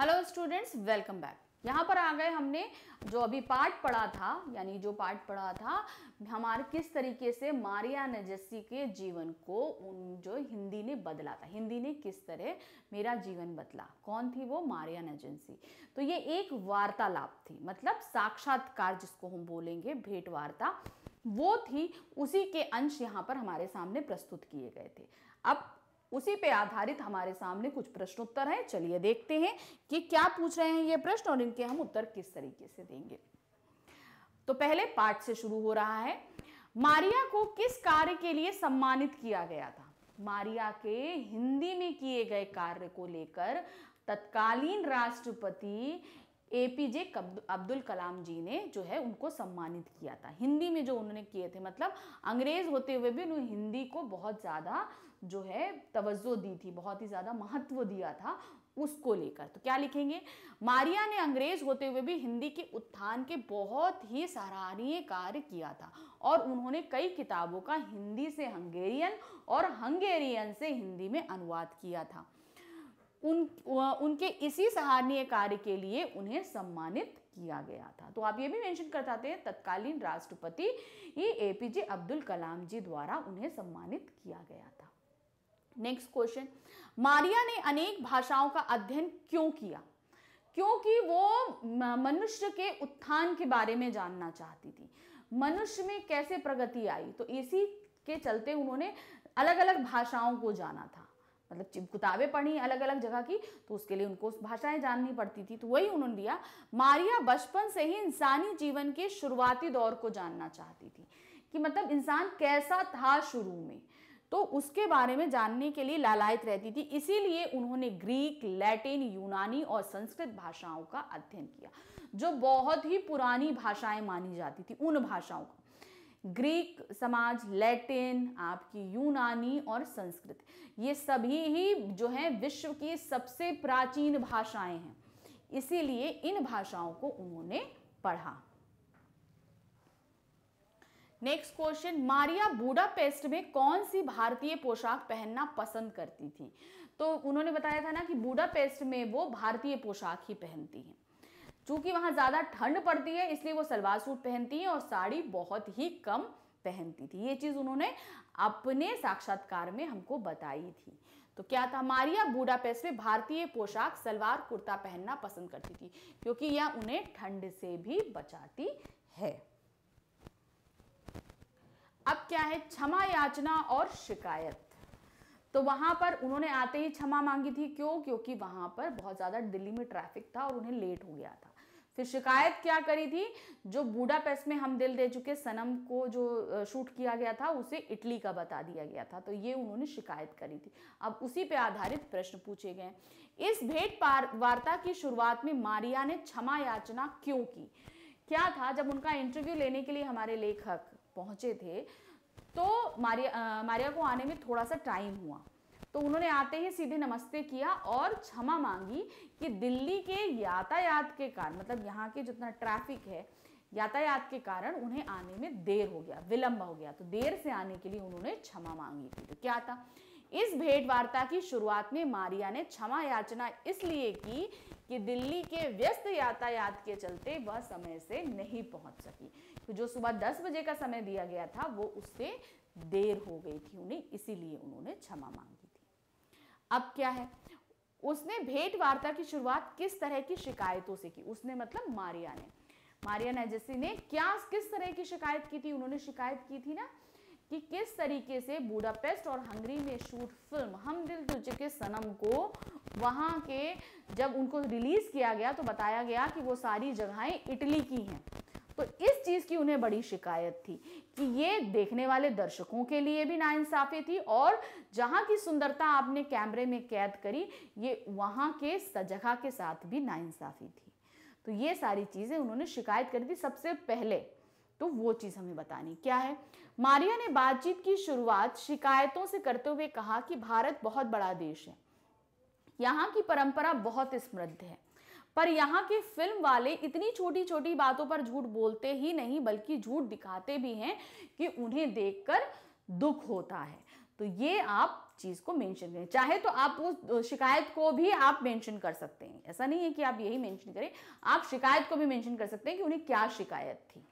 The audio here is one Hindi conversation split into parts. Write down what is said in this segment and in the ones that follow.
हेलो स्टूडेंट्स वेलकम बैक यहाँ पर आ गए हमने जो अभी पार्ट पढ़ा था यानी जो पार्ट पढ़ा था हमारे किस तरीके से मारिया नजस्सी के जीवन को उन जो हिंदी ने बदला था हिंदी ने किस तरह मेरा जीवन बदला कौन थी वो मारिया नजस्सी तो ये एक वार्तालाप थी मतलब साक्षात्कार जिसको हम बोलेंगे भेंट वार्ता वो थी उसी के अंश यहाँ पर हमारे सामने प्रस्तुत किए गए थे अब उसी पे आधारित हमारे सामने कुछ प्रश्नोत्तर हैं चलिए देखते हैं कि क्या पूछ रहे हैं ये प्रश्न और इनके हम उत्तर किस तरीके से देंगे तो पहले पाठ से शुरू हो रहा है मारिया को किस कार्य के लिए सम्मानित किया गया था मारिया के हिंदी में किए गए कार्य को लेकर तत्कालीन राष्ट्रपति एपीजे अब्दुल कलाम जी ने जो है उनको सम्मानित किया था हिंदी में जो उन्होंने किए थे मतलब अंग्रेज होते हुए भी उन्होंने हिंदी को बहुत ज़्यादा जो है तवज्जो दी थी बहुत ही ज़्यादा महत्व दिया था उसको लेकर तो क्या लिखेंगे मारिया ने अंग्रेज होते हुए भी हिंदी के उत्थान के बहुत ही सराहनीय कार्य किया था और उन्होंने कई किताबों का हिंदी से हंगेरियन और हंगेरियन से हिंदी में अनुवाद किया था उन उनके इसी सराहनीय कार्य के लिए उन्हें सम्मानित किया गया था तो आप ये भी मेंशन कर जाते हैं तत्कालीन राष्ट्रपति ए पी जे अब्दुल कलाम जी द्वारा उन्हें सम्मानित किया गया था नेक्स्ट क्वेश्चन मारिया ने अनेक भाषाओं का अध्ययन क्यों किया क्योंकि वो मनुष्य के उत्थान के बारे में जानना चाहती थी मनुष्य में कैसे प्रगति आई तो इसी के चलते उन्होंने अलग अलग भाषाओं को जाना था मतलब किताबें पढ़ी अलग अलग जगह की तो उसके लिए उनको उस भाषाएं जाननी पड़ती थी तो वही उन्होंने दिया मारिया बचपन से ही इंसानी जीवन के शुरुआती दौर को जानना चाहती थी कि मतलब इंसान कैसा था शुरू में तो उसके बारे में जानने के लिए लालायत रहती थी इसीलिए उन्होंने ग्रीक लैटिन यूनानी और संस्कृत भाषाओं का अध्ययन किया जो बहुत ही पुरानी भाषाएं मानी जाती थी उन भाषाओं का ग्रीक समाज लैटिन आपकी यूनानी और संस्कृत ये सभी ही जो हैं विश्व की सबसे प्राचीन भाषाएं हैं इसीलिए इन भाषाओं को उन्होंने पढ़ा नेक्स्ट क्वेश्चन मारिया बूडापेस्ट में कौन सी भारतीय पोशाक पहनना पसंद करती थी तो उन्होंने बताया था ना कि बूडापेस्ट में वो भारतीय पोशाक ही पहनती हैं चूंकि वहाँ ज़्यादा ठंड पड़ती है इसलिए वो सलवार सूट पहनती हैं और साड़ी बहुत ही कम पहनती थी ये चीज़ उन्होंने अपने साक्षात्कार में हमको बताई थी तो क्या था मारिया बूडापेस्ट में भारतीय पोशाक सलवार कुर्ता पहनना पसंद करती थी क्योंकि यह उन्हें ठंड से भी बचाती है क्या है क्षमा याचना और शिकायत तो वहां पर उन्होंने आते ही क्षमा मांगी थी क्यों क्योंकि वहां पर बहुत ज़्यादा दिल्ली में ट्रैफिक था और उन्हें लेट हो गया था फिर शिकायत क्या करी थी जो बूढ़ापेस्ट में हम दिल दे चुके सनम को जो शूट किया गया था उसे इटली का बता दिया गया था तो ये उन्होंने शिकायत करी थी अब उसी पे आधारित प्रश्न पूछे गए इस भेंट वार्ता की शुरुआत में मारिया ने क्षमा याचना क्यों की क्या था जब उनका इंटरव्यू लेने के लिए हमारे लेखक पहुंचे थे तो मारिया मारिया को आने में थोड़ा सा टाइम हुआ तो उन्होंने आते ही सीधे नमस्ते किया और क्षमा मांगी कि दिल्ली के यातायात के कारण मतलब यहाँ के जितना ट्रैफिक है यातायात के कारण उन्हें आने में देर हो गया विलंब हो गया तो देर से आने के लिए उन्होंने क्षमा मांगी थी तो क्या था इस भेंट वार्ता की शुरुआत में मारिया ने क्षमा याचना इसलिए की कि दिल्ली के व्यस्त यातायात के चलते वह समय से नहीं पहुंच सकी तो जो सुबह दस बजे का समय दिया गया था वो उससे देर हो गई थी उन्हें इसीलिए उन्होंने क्षमा मांगी थी अब क्या है उसने भेंट वार्ता की शुरुआत किस तरह की शिकायतों से की उसने मतलब मारिया ने मारिया नेजेसी ने क्या किस तरह की शिकायत की थी उन्होंने शिकायत की थी ना कि किस तरीके से बूढ़ापेस्ट और हंगरी में शूट फिल्म हम दिल तुझे तो के सनम को वहाँ के जब उनको रिलीज़ किया गया तो बताया गया कि वो सारी जगहें इटली की हैं तो इस चीज़ की उन्हें बड़ी शिकायत थी कि ये देखने वाले दर्शकों के लिए भी नाइंसाफ़ी थी और जहाँ की सुंदरता आपने कैमरे में कैद करी ये वहाँ के जगह के साथ भी नाइंसाफ़ी थी तो ये सारी चीज़ें उन्होंने शिकायत करी थी सबसे पहले तो वो चीज़ हमें बतानी क्या है मारिया ने बातचीत की शुरुआत शिकायतों से करते हुए कहा कि भारत बहुत बड़ा देश है यहाँ की परंपरा बहुत समृद्ध है पर यहाँ के फिल्म वाले इतनी छोटी छोटी बातों पर झूठ बोलते ही नहीं बल्कि झूठ दिखाते भी हैं कि उन्हें देखकर दुख होता है तो ये आप चीज़ को मेंशन करें चाहे तो आप उस शिकायत को भी आप मेंशन कर सकते हैं ऐसा नहीं है कि आप यही मेंशन करें आप शिकायत को भी मेंशन कर सकते हैं कि उन्हें क्या शिकायत थी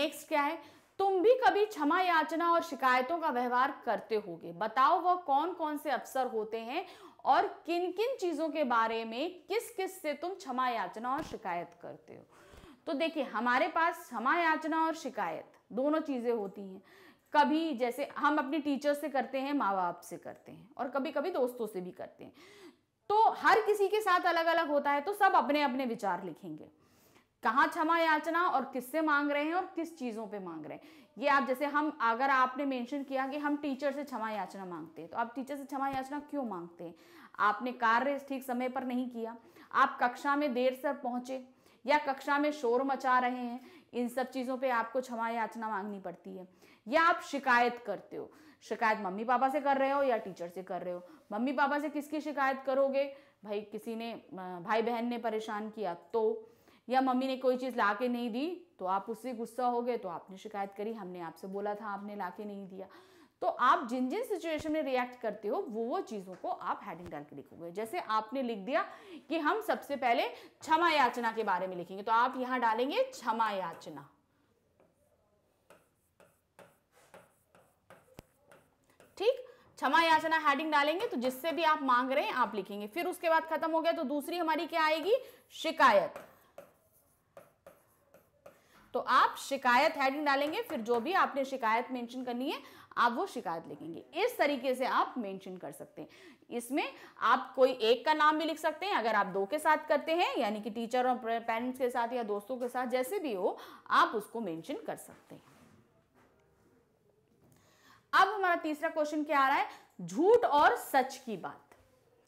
नेक्स्ट क्या है तुम भी कभी क्षमा याचना और शिकायतों का व्यवहार करते होगे बताओ वह कौन कौन से अवसर होते हैं और किन किन चीज़ों के बारे में किस किस से तुम क्षमा याचना और शिकायत करते हो तो देखिए हमारे पास क्षमा याचना और शिकायत दोनों चीज़ें होती हैं कभी जैसे हम अपने टीचर से करते हैं माँ बाप से करते हैं और कभी कभी दोस्तों से भी करते हैं तो हर किसी के साथ अलग अलग होता है तो सब अपने अपने विचार लिखेंगे कहाँ क्षमा याचना और किससे मांग रहे हैं और किस चीज़ों पे मांग रहे हैं ये आप जैसे हम अगर आपने मेंशन किया कि हम टीचर से क्षमा याचना मांगते हैं तो आप टीचर से क्षमा याचना क्यों मांगते हैं आपने कार्य ठीक समय पर नहीं किया आप कक्षा में देर से पहुँचे या कक्षा में शोर मचा रहे हैं इन सब चीज़ों पे आपको क्षमा याचना मांगनी पड़ती है या आप शिकायत करते हो शिकायत मम्मी पापा से कर रहे हो या टीचर से कर रहे हो मम्मी पापा से किसकी शिकायत करोगे भाई किसी ने भाई बहन ने परेशान किया तो या मम्मी ने कोई चीज़ ला के नहीं दी तो आप उससे गुस्सा हो गए तो आपने शिकायत करी हमने आपसे बोला था आपने ला नहीं दिया तो आप जिन जिन सिचुएशन में रिएक्ट करते हो वो वो चीज़ों को आप हेडिंग डाल के लिखोगे जैसे आपने लिख दिया कि हम सबसे पहले क्षमा याचना के बारे में लिखेंगे तो आप यहाँ डालेंगे क्षमा याचना ठीक क्षमा याचना हेडिंग डालेंगे तो जिससे भी आप मांग रहे हैं आप लिखेंगे फिर उसके बाद खत्म हो गया तो दूसरी हमारी क्या आएगी शिकायत तो आप शिकायत हेडिंग डालेंगे फिर जो भी आपने शिकायत मेंशन करनी है आप वो शिकायत लिखेंगे इस तरीके से आप मेंशन कर सकते हैं इसमें आप कोई एक का नाम भी लिख सकते हैं अगर आप दो के साथ करते हैं यानी कि टीचर और पेरेंट्स के साथ या दोस्तों के साथ जैसे भी हो आप उसको मेंशन कर सकते हैं अब हमारा तीसरा क्वेश्चन क्या आ रहा है झूठ और सच की बात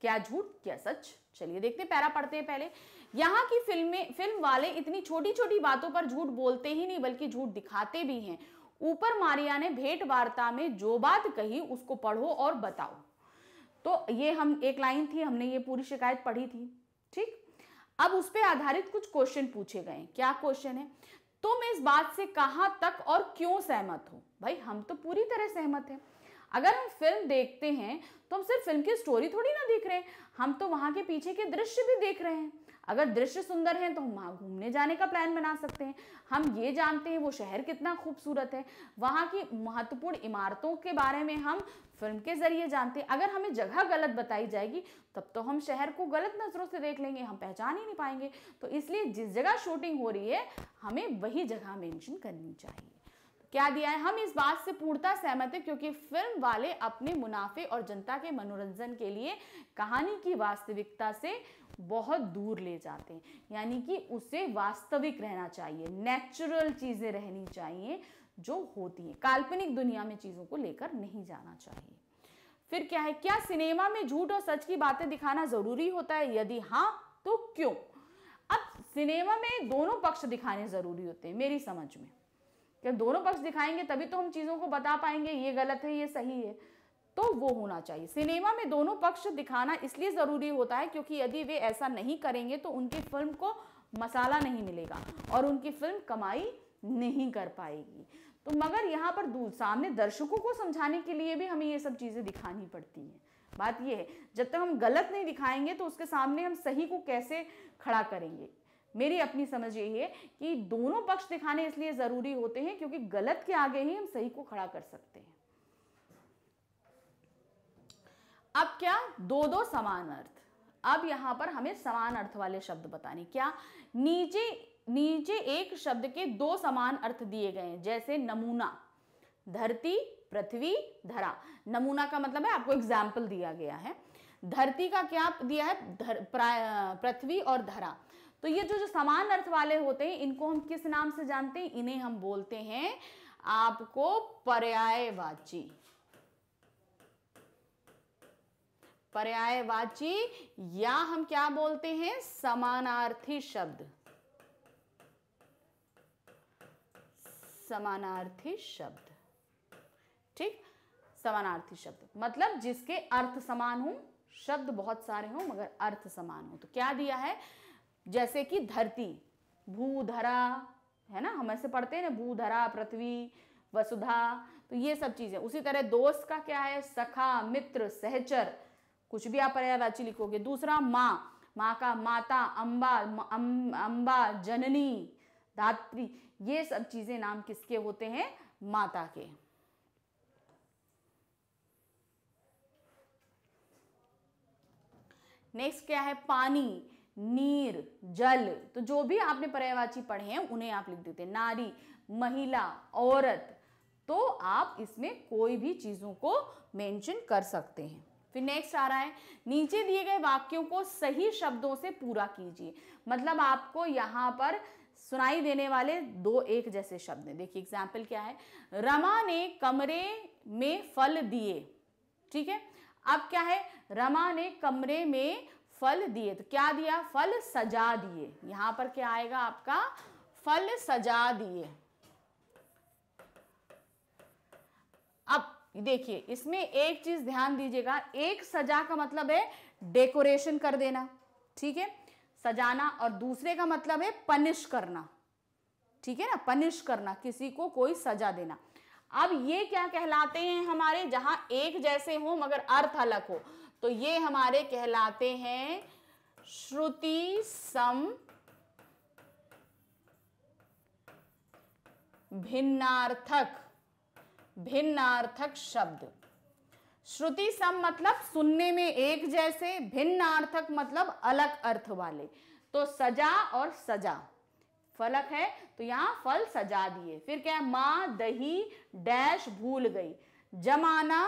क्या झूठ क्या सच चलिए देखते हैं पैरा पढ़ते हैं पहले यहाँ की फिल्में फिल्म वाले इतनी छोटी छोटी बातों पर झूठ बोलते ही नहीं बल्कि झूठ दिखाते भी हैं ऊपर मारिया ने भेंट वार्ता में जो बात कही उसको पढ़ो और बताओ तो ये हम एक लाइन थी हमने ये पूरी शिकायत पढ़ी थी ठीक अब उस पर आधारित कुछ क्वेश्चन पूछे गए क्या क्वेश्चन है तुम इस बात से कहाँ तक और क्यों सहमत हो भाई हम तो पूरी तरह सहमत हैं अगर हम फिल्म देखते हैं तो हम सिर्फ फिल्म की स्टोरी थोड़ी ना देख रहे हैं हम तो वहाँ के पीछे के दृश्य भी देख रहे हैं अगर दृश्य सुंदर हैं तो हम वहाँ घूमने जाने का प्लान बना सकते हैं हम ये जानते हैं वो शहर कितना खूबसूरत है वहाँ की महत्वपूर्ण इमारतों के बारे में हम फिल्म के जरिए जानते हैं अगर हमें जगह गलत बताई जाएगी तब तो हम शहर को गलत नज़रों से देख लेंगे हम पहचान ही नहीं पाएंगे तो इसलिए जिस जगह शूटिंग हो रही है हमें वही जगह मैंशन करनी चाहिए क्या दिया है हम इस बात से पूर्णता सहमत है क्योंकि फिल्म वाले अपने मुनाफे और जनता के मनोरंजन के लिए कहानी की वास्तविकता से बहुत दूर ले जाते हैं यानी कि उसे वास्तविक रहना चाहिए नेचुरल चीज़ें रहनी चाहिए जो होती हैं काल्पनिक दुनिया में चीज़ों को लेकर नहीं जाना चाहिए फिर क्या है क्या सिनेमा में झूठ और सच की बातें दिखाना ज़रूरी होता है यदि हाँ तो क्यों अब सिनेमा में दोनों पक्ष दिखाने ज़रूरी होते हैं मेरी समझ में कि दोनों पक्ष दिखाएंगे तभी तो हम चीज़ों को बता पाएंगे ये गलत है ये सही है तो वो होना चाहिए सिनेमा में दोनों पक्ष दिखाना इसलिए ज़रूरी होता है क्योंकि यदि वे ऐसा नहीं करेंगे तो उनकी फिल्म को मसाला नहीं मिलेगा और उनकी फिल्म कमाई नहीं कर पाएगी तो मगर यहाँ पर दूर सामने दर्शकों को समझाने के लिए भी हमें ये सब चीज़ें दिखानी पड़ती हैं बात यह है जब तक हम गलत नहीं दिखाएंगे तो उसके सामने हम सही को कैसे खड़ा करेंगे मेरी अपनी समझ यही है कि दोनों पक्ष दिखाने इसलिए ज़रूरी होते हैं क्योंकि गलत के आगे ही हम सही को खड़ा कर सकते हैं अब क्या दो दो समान अर्थ अब यहां पर हमें समान अर्थ वाले शब्द बताने क्या नीचे नीचे एक शब्द के दो समान अर्थ दिए गए हैं जैसे नमूना धरती पृथ्वी धरा नमूना का मतलब है आपको एग्जाम्पल दिया गया है धरती का क्या दिया है पृथ्वी और धरा तो ये जो जो समान अर्थ वाले होते हैं इनको हम किस नाम से जानते हैं इन्हें हम बोलते हैं आपको पर्यायवाची पर्यायवाची या हम क्या बोलते हैं समानार्थी शब्द समानार्थी शब्द ठीक समानार्थी शब्द मतलब जिसके अर्थ समान हो शब्द बहुत सारे हों मगर अर्थ समान हो तो क्या दिया है जैसे कि धरती भू धरा है ना हम ऐसे पढ़ते हैं ना धरा पृथ्वी वसुधा तो ये सब चीज़ें उसी तरह दोस्त का क्या है सखा मित्र सहचर कुछ भी आप पर्यायवाची लिखोगे दूसरा माँ माँ का माता अम्बा अम, अम्बा अं- जननी धात्री ये सब चीज़ें नाम किसके होते हैं माता के नेक्स्ट क्या है पानी नीर जल तो जो भी आपने पर्यायवाची पढ़े हैं उन्हें आप लिख देते हैं नारी महिला औरत तो आप इसमें कोई भी चीज़ों को मेंशन कर सकते हैं फिर नेक्स्ट आ रहा है नीचे दिए गए वाक्यों को सही शब्दों से पूरा कीजिए मतलब आपको यहाँ पर सुनाई देने वाले दो एक जैसे शब्द हैं देखिए एग्जाम्पल क्या है रमा ने कमरे में फल दिए ठीक है अब क्या है रमा ने कमरे में फल दिए तो क्या दिया फल सजा दिए यहां पर क्या आएगा आपका फल सजा दिए अब देखिए इसमें एक चीज ध्यान दीजिएगा एक सजा का मतलब है डेकोरेशन कर देना ठीक है सजाना और दूसरे का मतलब है पनिश करना ठीक है ना पनिश करना किसी को कोई सजा देना अब ये क्या कहलाते हैं हमारे जहां एक जैसे हो मगर अर्थ अलग हो तो ये हमारे कहलाते हैं श्रुति सम भिन्नार्थक भिन्नार्थक शब्द श्रुति सम मतलब सुनने में एक जैसे भिन्नार्थक मतलब अलग अर्थ वाले तो सजा और सजा फलक है तो यहां फल सजा दिए फिर क्या मां माँ दही डैश भूल गई जमाना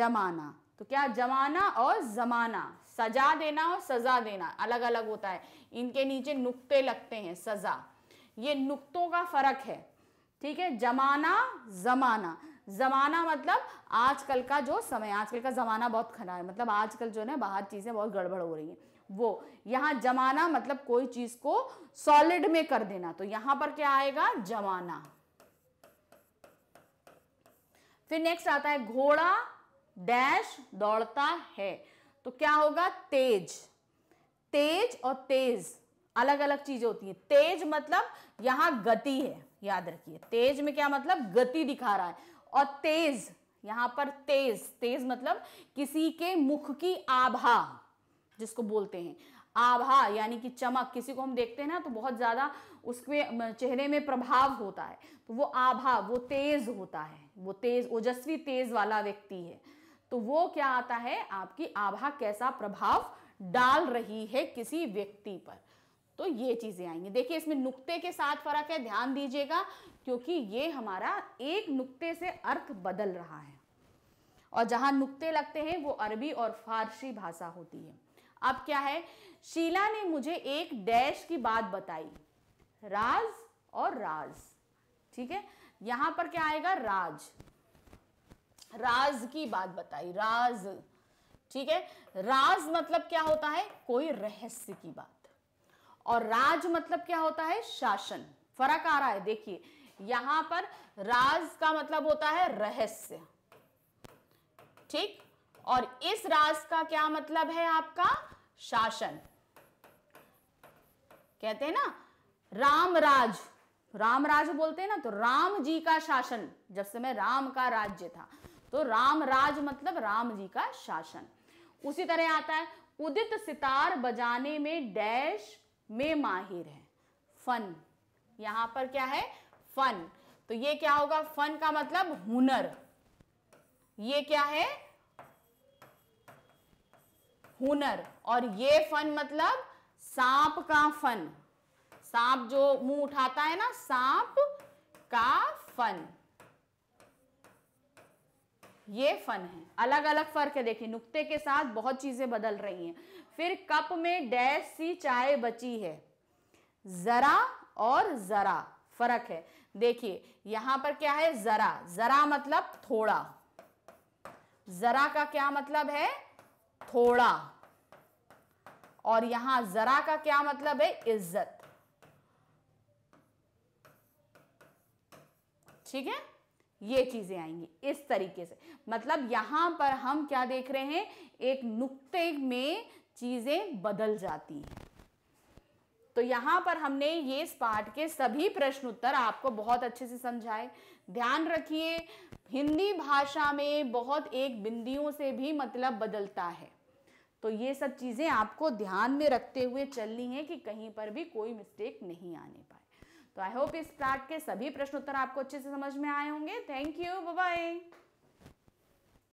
जमाना तो क्या जमाना और जमाना सजा देना और सजा देना अलग अलग होता है इनके नीचे नुक्ते लगते हैं सजा ये नुक्तों का फर्क है ठीक है जमाना जमाना जमाना मतलब आजकल का जो समय आजकल का ज़माना बहुत खराब है मतलब आजकल जो है बाहर चीज़ें बहुत गड़बड़ हो रही हैं वो यहाँ जमाना मतलब कोई चीज़ को सॉलिड में कर देना तो यहां पर क्या आएगा जमाना फिर नेक्स्ट आता है घोड़ा डैश दौड़ता है तो क्या होगा तेज तेज और तेज अलग अलग चीजें होती है तेज मतलब यहां गति है याद रखिए तेज में क्या मतलब गति दिखा रहा है और तेज यहां पर तेज तेज मतलब किसी के मुख की आभा जिसको बोलते हैं आभा यानी कि चमक किसी को हम देखते हैं ना तो बहुत ज़्यादा उसके चेहरे में प्रभाव होता है तो वो आभा वो तेज होता है वो तेज ओजस्वी तेज वाला व्यक्ति है तो वो क्या आता है आपकी आभा कैसा प्रभाव डाल रही है किसी व्यक्ति पर तो ये चीजें आएंगी देखिए इसमें नुक्ते के साथ फर्क है ध्यान दीजिएगा क्योंकि ये हमारा एक नुक्ते से अर्थ बदल रहा है और जहां नुक्ते लगते हैं वो अरबी और फारसी भाषा होती है अब क्या है शीला ने मुझे एक डैश की बात बताई राज और राज ठीक है यहां पर क्या आएगा राज राज की बात बताई राज ठीक है राज मतलब क्या होता है कोई रहस्य की बात और राज मतलब क्या होता है शासन फर्क आ रहा है देखिए यहां पर राज का मतलब होता है रहस्य ठीक और इस राज का क्या मतलब है आपका शासन कहते हैं ना राम राज राम राज बोलते हैं ना तो राम जी का शासन जब समय राम का राज्य था तो राम राज मतलब राम जी का शासन उसी तरह आता है उदित सितार बजाने में डैश में माहिर है फन यहां पर क्या है फन तो ये क्या होगा फन का मतलब हुनर ये क्या है हुनर और ये फन मतलब सांप का फन सांप जो मुंह उठाता है ना सांप का फन ये फन है अलग अलग फर्क है देखिए नुक्ते के साथ बहुत चीजें बदल रही हैं फिर कप में डैश सी चाय बची है जरा और जरा फर्क है देखिए यहां पर क्या है जरा जरा मतलब थोड़ा जरा का क्या मतलब है थोड़ा और यहां जरा का क्या मतलब है इज्जत ठीक है ये चीज़ें आएंगी इस तरीके से मतलब यहां पर हम क्या देख रहे हैं एक नुक्ते में चीज़ें बदल जाती हैं तो यहां पर हमने ये इस पाठ के सभी प्रश्न उत्तर आपको बहुत अच्छे से समझाए ध्यान रखिए हिंदी भाषा में बहुत एक बिंदियों से भी मतलब बदलता है तो ये सब चीज़ें आपको ध्यान में रखते हुए चलनी है कि कहीं पर भी कोई मिस्टेक नहीं आने पाए तो आई होप इस पार्ट के सभी प्रश्न उत्तर आपको अच्छे से समझ में आए होंगे थैंक यू बाय